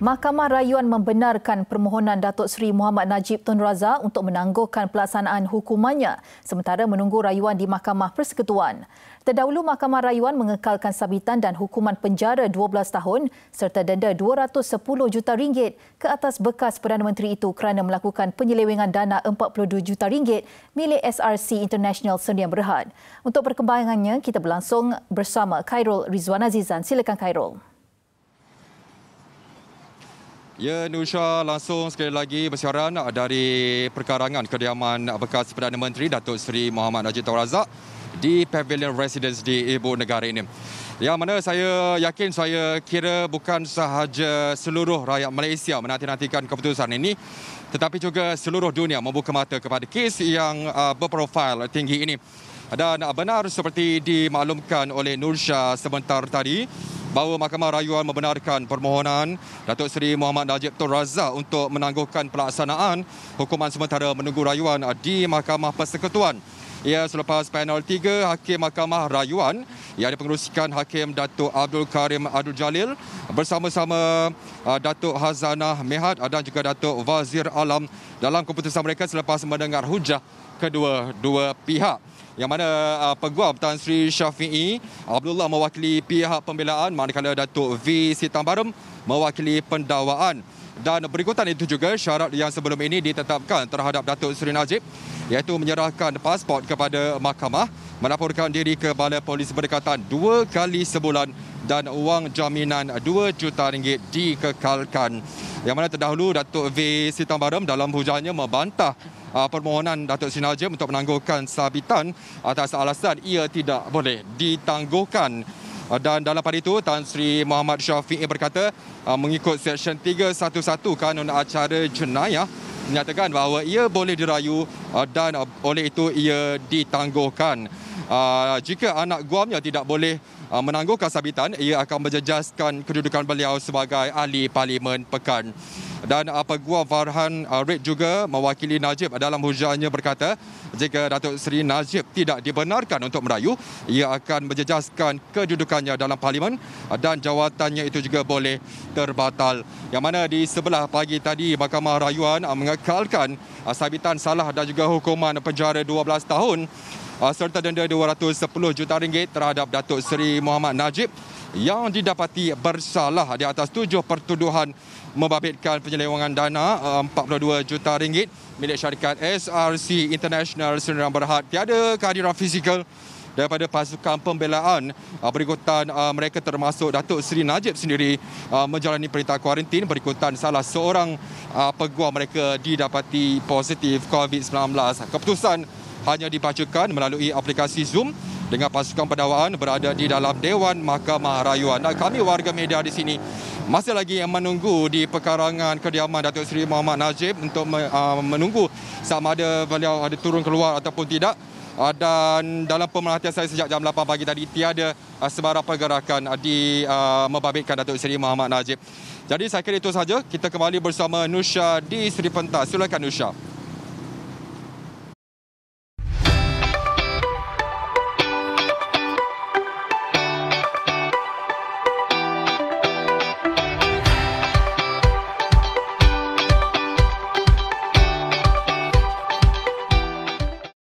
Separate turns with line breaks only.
Mahkamah Rayuan membenarkan permohonan Datuk Seri Muhammad Najib Tun Razak untuk menangguhkan pelaksanaan hukumannya sementara menunggu rayuan di Mahkamah Persekutuan. Terdahulu Mahkamah Rayuan mengekalkan sabitan dan hukuman penjara 12 tahun serta denda 210 juta ringgit ke atas bekas Perdana Menteri itu kerana melakukan penyelewengan dana 42 juta ringgit milik SRC International Sdn Berhad. Untuk perkembangannya kita berlangsung bersama Khairul Rizwan Azizan. Silakan Khairul.
Ya, Nusha langsung sekali lagi bersiaran dari perkarangan kediaman bekas Perdana Menteri Datuk Seri Muhammad Najib Tun Razak di Pavilion Residence di Ibu Negara ini. Yang mana saya yakin saya kira bukan sahaja seluruh rakyat Malaysia menanti-nantikan keputusan ini tetapi juga seluruh dunia membuka mata kepada kes yang uh, berprofil tinggi ini. Dan uh, benar seperti dimaklumkan oleh Nursha sebentar tadi, bahawa Mahkamah Rayuan membenarkan permohonan Datuk Seri Muhammad Najib Tun Razak untuk menangguhkan pelaksanaan hukuman sementara menunggu rayuan di Mahkamah Persekutuan. Ia selepas panel tiga Hakim Mahkamah Rayuan yang dipengerusikan Hakim Datuk Abdul Karim Abdul Jalil bersama-sama uh, Datuk Hazanah Mehat dan juga Datuk Wazir Alam dalam keputusan mereka selepas mendengar hujah kedua-dua pihak yang mana uh, peguam Tan Sri Syafi'i Abdullah mewakili pihak pembelaan manakala Datuk V Sitambarem mewakili pendawaan. Dan berikutan itu juga syarat yang sebelum ini ditetapkan terhadap Datuk Seri Najib iaitu menyerahkan pasport kepada mahkamah, melaporkan diri ke Balai Polis Berdekatan dua kali sebulan dan wang jaminan dua juta ringgit dikekalkan. Yang mana terdahulu Datuk V. Sitambaram dalam hujahnya membantah uh, permohonan Datuk Seri Najib untuk menangguhkan sabitan atas alasan ia tidak boleh ditangguhkan. Eh, dan dalam pada itu Tan Sri Muhammad Syafiq berkata eh, mengikut Seksyen 311 Kanun Acara Jenayah menyatakan bahawa ia boleh dirayu eh, dan oleh itu ia ditangguhkan. Jika anak guamnya tidak boleh menangguhkan sabitan, ia akan menjejaskan kedudukan beliau sebagai ahli parlimen pekan dan uh, Peguam Farhan uh, Red juga mewakili Najib dalam hujahnya berkata jika Datuk Seri Najib tidak dibenarkan untuk merayu ia akan menjejaskan kedudukannya dalam parlimen uh, dan jawatannya itu juga boleh terbatal yang mana di sebelah pagi tadi Mahkamah Rayuan uh, mengekalkan uh, sabitan salah dan juga hukuman penjara 12 tahun serta denda 210 juta ringgit terhadap Datuk Seri Muhammad Najib yang didapati bersalah di atas tujuh pertuduhan membabitkan penyelewangan dana 42 eh, juta ringgit milik syarikat SRC International Seri Berhad tiada kehadiran fizikal daripada pasukan pembelaan eh, berikutan eh, mereka termasuk Datuk Seri Najib sendiri menjalani perintah kuarantin berikutan salah seorang peguam mereka didapati positif COVID-19. Keputusan hanya dibacakan melalui aplikasi Zoom dengan pasukan pendakwaan berada di dalam Dewan Mahkamah Rayuan. Nah, kami warga media di sini masih lagi yang menunggu di pekarangan kediaman Datuk Seri Muhammad Najib untuk uh, menunggu sama ada beliau ada turun keluar ataupun tidak. Uh, dan dalam pemerhatian saya sejak jam 8 pagi tadi, tiada uh, sebarang pergerakan di membabitkan Datuk Seri Muhammad Najib. Jadi saya kira itu saja. Kita kembali bersama Nusha di Seri Pentas. Silakan Nusha.